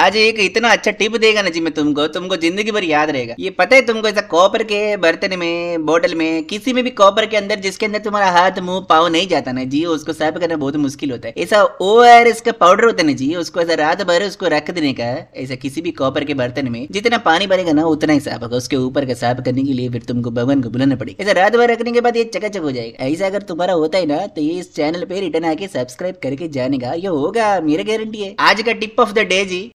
आज एक इतना अच्छा टिप देगा ना जी मैं तुमको तुमको जिंदगी भर याद रहेगा ये पता है तुमको ऐसा कॉपर के बर्तन में बोतल में किसी में भी कॉपर के अंदर जिसके अंदर तुम्हारा हाथ मुंह पाव नहीं जाता ना जी उसको साफ करना बहुत मुश्किल होता है ऐसा ओ आर इसका पाउडर होता है ना जी उसको ऐसा रात भर उसको रख देने का ऐसा किसी भी कॉपर के बर्तन में जितना पानी भरेगा ना उतना ही साफ होगा उसके ऊपर का साफ करने के लिए फिर तुमको भगवान को बुलाना पड़ेगा ऐसा रात भर रखने के बाद ये चकाचक हो जाएगा ऐसा अगर तुम्हारा होता है ना तो ये इस चैनल पे रिटर्न आके सब्सक्राइब करके जाने का ये होगा मेरा गारंटी है आज का tip of the day ji